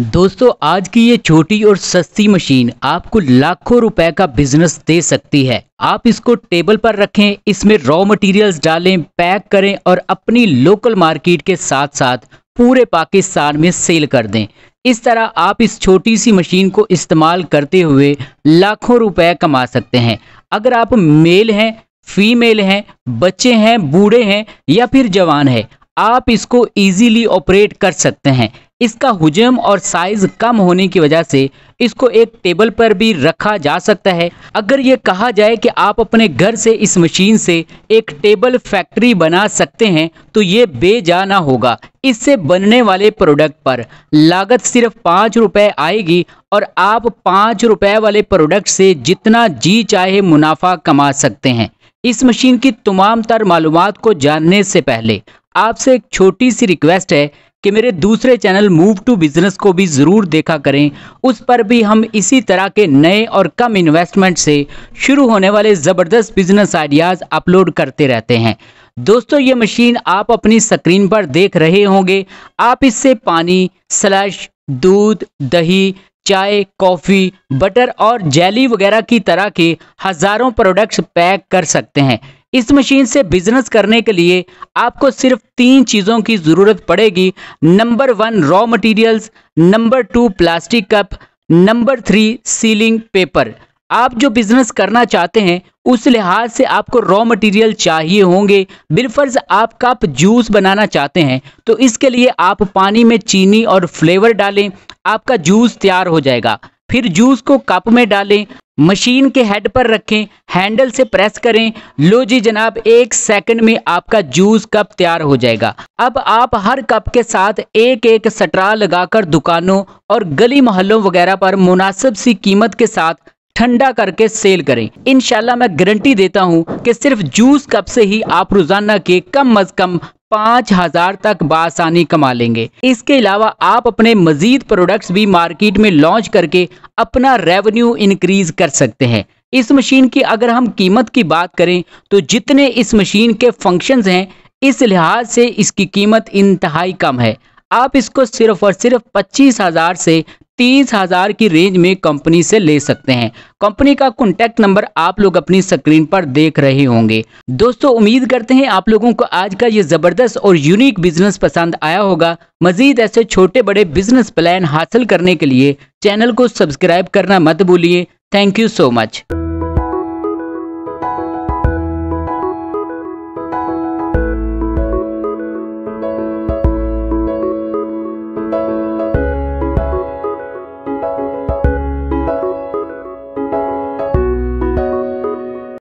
दोस्तों आज की ये छोटी और सस्ती मशीन आपको लाखों रुपए का बिजनेस दे सकती है आप इसको टेबल पर रखें इसमें रॉ मटेरियल्स डालें पैक करें और अपनी लोकल मार्केट के साथ साथ पूरे पाकिस्तान में सेल कर दें इस तरह आप इस छोटी सी मशीन को इस्तेमाल करते हुए लाखों रुपए कमा सकते हैं अगर आप मेल हैं फीमेल हैं बच्चे हैं बूढ़े हैं या फिर जवान है आप इसको इजीली ऑपरेट कर सकते हैं इसका हुजम और साइज कम होने की वजह से इसको एक टेबल पर भी रखा जा सकता है अगर ये कहा जाए कि आप अपने घर से इस मशीन से एक टेबल फैक्ट्री बना सकते हैं तो ये बेजाना होगा इससे बनने वाले प्रोडक्ट पर लागत सिर्फ पाँच रुपए आएगी और आप पाँच रुपए वाले प्रोडक्ट से जितना जी चाहे मुनाफा कमा सकते हैं इस मशीन की तमाम तर मालूम को जानने से पहले आपसे एक छोटी सी रिक्वेस्ट है कि मेरे दूसरे चैनल मूव टू बिजनेस को भी ज़रूर देखा करें उस पर भी हम इसी तरह के नए और कम इन्वेस्टमेंट से शुरू होने वाले ज़बरदस्त बिजनेस आइडियाज़ अपलोड करते रहते हैं दोस्तों ये मशीन आप अपनी स्क्रीन पर देख रहे होंगे आप इससे पानी स्लश दूध दही चाय कॉफ़ी बटर और जेली वगैरह की तरह के हज़ारों प्रोडक्ट्स पैक कर सकते हैं इस मशीन से बिजनेस करने के लिए आपको सिर्फ तीन चीज़ों की ज़रूरत पड़ेगी number one raw materials number two plastic cup number three sealing paper आप जो बिजनेस करना चाहते हैं उस लिहाज से आपको रॉ मटेरियल चाहिए होंगे बिलफर्ज आप कप जूस बनाना चाहते हैं तो इसके लिए आप पानी में चीनी और फ्लेवर डालें आपका जूस तैयार हो जाएगा फिर जूस को कप में डालें मशीन के हेड पर रखें हैंडल से प्रेस करें लो जी जनाब एक सेकंड में आपका जूस कप तैयार हो जाएगा अब आप हर कप के साथ एक एक सटरा लगाकर दुकानों और गली मोहल्लों वगैरह पर मुनासिब सी कीमत के साथ ठंडा करके सेल करें इनशाला मैं गारंटी देता हूं कि सिर्फ जूस कप से ही आप रोजाना के कम अज कम पाँच हजार तक बासानी कमा लेंगे इसके अलावा आप अपने मजीद प्रोडक्ट्स भी मार्केट में लॉन्च करके अपना रेवेन्यू इंक्रीज कर सकते हैं इस मशीन की अगर हम कीमत की बात करें तो जितने इस मशीन के फंक्शंस हैं इस लिहाज से इसकी कीमत इंतहाई कम है आप इसको सिर्फ और सिर्फ पच्चीस हज़ार से तीस हजार की रेंज में कंपनी से ले सकते हैं कंपनी का कॉन्टैक्ट नंबर आप लोग अपनी स्क्रीन पर देख रहे होंगे दोस्तों उम्मीद करते हैं आप लोगों को आज का ये जबरदस्त और यूनिक बिजनेस पसंद आया होगा मजीद ऐसे छोटे बड़े बिजनेस प्लान हासिल करने के लिए चैनल को सब्सक्राइब करना मत भूलिए थैंक यू सो मच